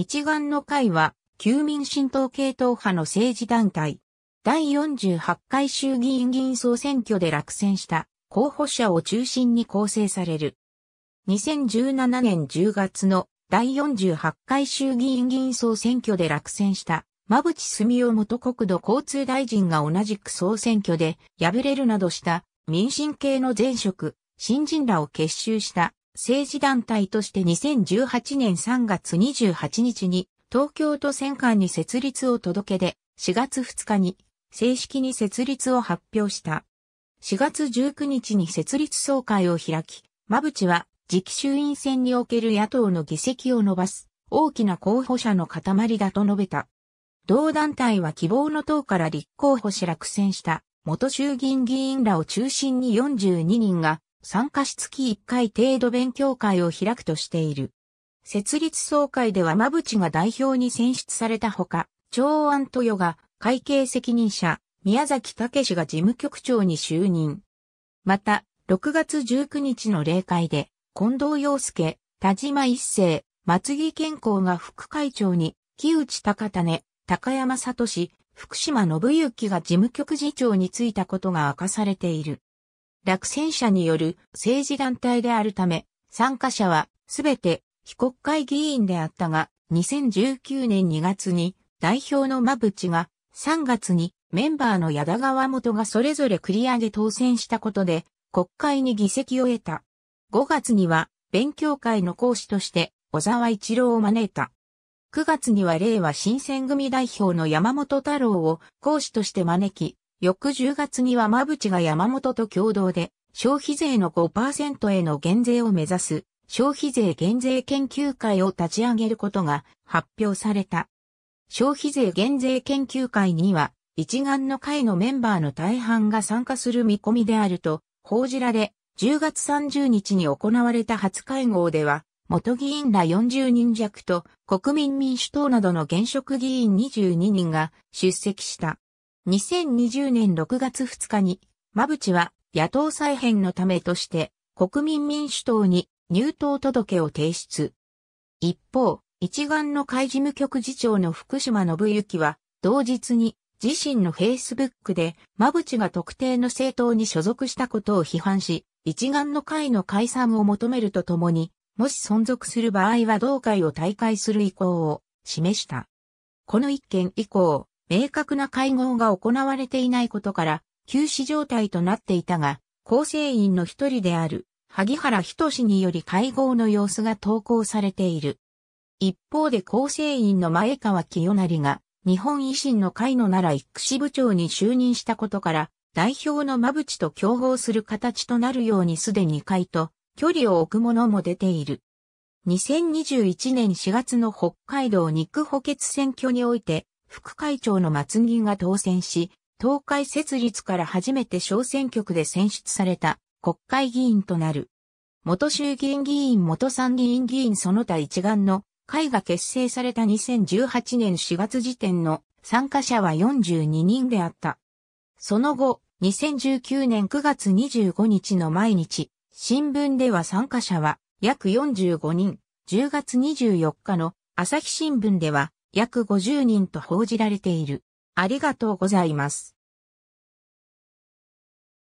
一丸の会は、旧民進党系統派の政治団体。第48回衆議院議員総選挙で落選した候補者を中心に構成される。2017年10月の第48回衆議院議員総選挙で落選した馬淵澄夫元国土交通大臣が同じく総選挙で敗れるなどした民進系の前職、新人らを結集した政治団体として2018年3月28日に東京都選管に設立を届けで4月2日に正式に設立を発表した。4月19日に設立総会を開き、馬淵は次期衆院選における野党の議席を伸ばす大きな候補者の塊だと述べた。同団体は希望の党から立候補し落選した元衆議院議員らを中心に42人が参加し月1回程度勉強会を開くとしている。設立総会では馬淵が代表に選出されたほか、長安豊が会計責任者、宮崎武が事務局長に就任。また、6月19日の例会で、近藤洋介、田島一世、松木健康が副会長に、木内高種、高山聡、福島信之が事務局次長に就いたことが明かされている。落選者による政治団体であるため、参加者はすべて非国会議員であったが、2019年2月に代表の馬淵が3月にメンバーの矢田川元がそれぞれ繰り上げ当選したことで国会に議席を得た。5月には勉強会の講師として小沢一郎を招いた。9月には令和新選組代表の山本太郎を講師として招き、翌10月には馬淵が山本と共同で消費税の5%への減税を目指す消費税減税研究会を立ち上げることが発表された。消費税減税研究会には一丸の会のメンバーの大半が参加する見込みであると報じられ、10月30日に行われた初会合では、元議員ら40人弱と国民民主党などの現職議員22人が出席した。2020年6月2日に、馬淵は野党再編のためとして国民民主党に入党届を提出。一方、一丸の会事務局次長の福島信之は、同日に自身のフェイスブックで、馬淵が特定の政党に所属したことを批判し、一丸の会の解散を求めるとともに、もし存続する場合は同会を退会する意向を示した。この一件以降、明確な会合が行われていないことから、休止状態となっていたが、構成員の一人である、萩原仁により会合の様子が投稿されている。一方で構成員の前川清成が、日本維新の会の奈良育支部長に就任したことから、代表の間淵と競合する形となるようにすでに会と距離を置くものも出ている。2021年4月の北海道肉補欠選挙において、副会長の松木が当選し、東海設立から初めて小選挙区で選出された国会議員となる。元衆議院議員元参議院議員その他一丸の会が結成された2018年4月時点の参加者は42人であった。その後、2019年9月25日の毎日、新聞では参加者は約45人、10月24日の朝日新聞では約50人と報じられている。ありがとうございます。